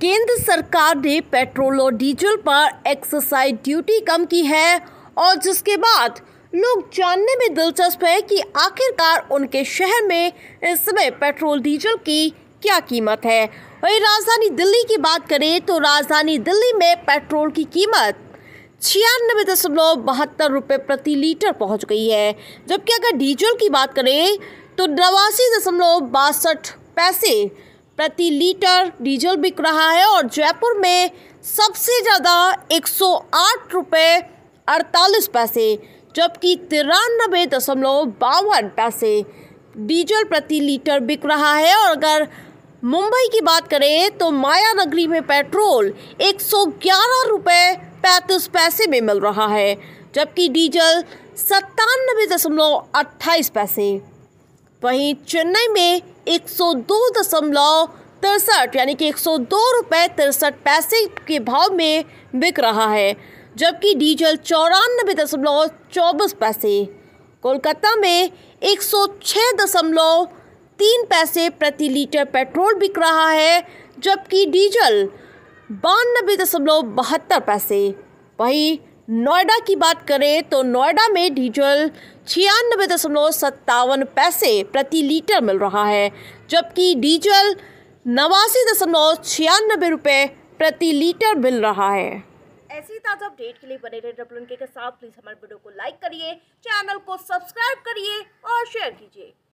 केंद्र सरकार ने पेट्रोल और डीजल पर एक्साइज ड्यूटी कम की है और जिसके बाद लोग जानने में दिलचस्प है कि आखिरकार उनके शहर में इस समय पेट्रोल डीजल की क्या कीमत है वही राजधानी दिल्ली की बात करें तो राजधानी दिल्ली में पेट्रोल की कीमत छियानबे दशमलव बहत्तर रुपये प्रति लीटर पहुंच गई है जबकि अगर डीजल की बात करें तो नवासी दशमलव बासठ पैसे प्रति लीटर डीजल बिक रहा है और जयपुर में सबसे ज़्यादा एक सौ आठ रुपये अड़तालीस पैसे जबकि तिरानबे दशमलव बावन पैसे डीजल प्रति लीटर बिक रहा है और अगर मुंबई की बात करें तो माया नगरी में पेट्रोल एक सौ ग्यारह रुपये पैंतीस पैसे में मिल रहा है जबकि डीजल सत्तानबे दशमलव अट्ठाईस पैसे वहीं चेन्नई में एक सौ दो दशमलव तिरसठ यानी कि एक सौ दो रुपये तिरसठ पैसे के भाव में बिक रहा है जबकि डीजल चौरानबे दशमलव चौबीस पैसे कोलकाता में एक सौ छः दशमलव तीन पैसे प्रति लीटर पेट्रोल बिक रहा है जबकि डीजल बानबे दशमलव बहत्तर पैसे वहीं नोएडा की बात करें तो नोएडा में डीजल छियानबे दशमलव सत्तावन पैसे प्रति लीटर मिल रहा है जबकि डीजल नवासी दशमलव छियानबे रुपये प्रति लीटर मिल रहा है ऐसी ताज़ा अपडेट के लिए बने रहे डब्ल्यू के साथ प्लीज़ हमारे वीडियो को लाइक करिए चैनल को सब्सक्राइब करिए और शेयर कीजिए